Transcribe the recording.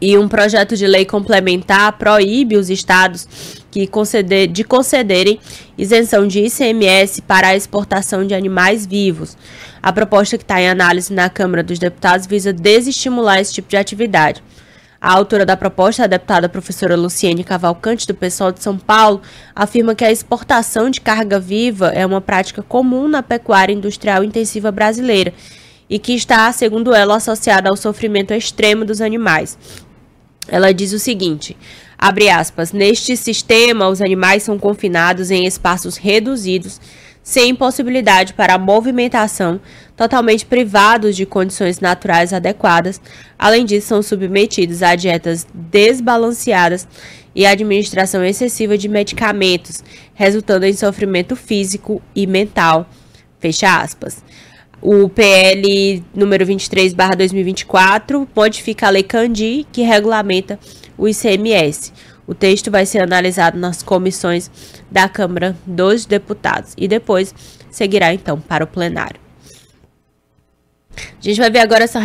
E um projeto de lei complementar proíbe os estados que conceder, de concederem isenção de ICMS para a exportação de animais vivos. A proposta que está em análise na Câmara dos Deputados visa desestimular esse tipo de atividade. A autora da proposta, a deputada professora Luciene Cavalcante, do pessoal de São Paulo, afirma que a exportação de carga viva é uma prática comum na pecuária industrial intensiva brasileira e que está, segundo ela, associada ao sofrimento extremo dos animais, ela diz o seguinte: abre aspas, neste sistema os animais são confinados em espaços reduzidos, sem possibilidade para a movimentação, totalmente privados de condições naturais adequadas. Além disso, são submetidos a dietas desbalanceadas e administração excessiva de medicamentos, resultando em sofrimento físico e mental. Fecha aspas o PL número 23 2024 modifica a Lei Candi, que regulamenta o ICMS. O texto vai ser analisado nas comissões da Câmara dos Deputados e depois seguirá então para o plenário. A gente vai ver agora essa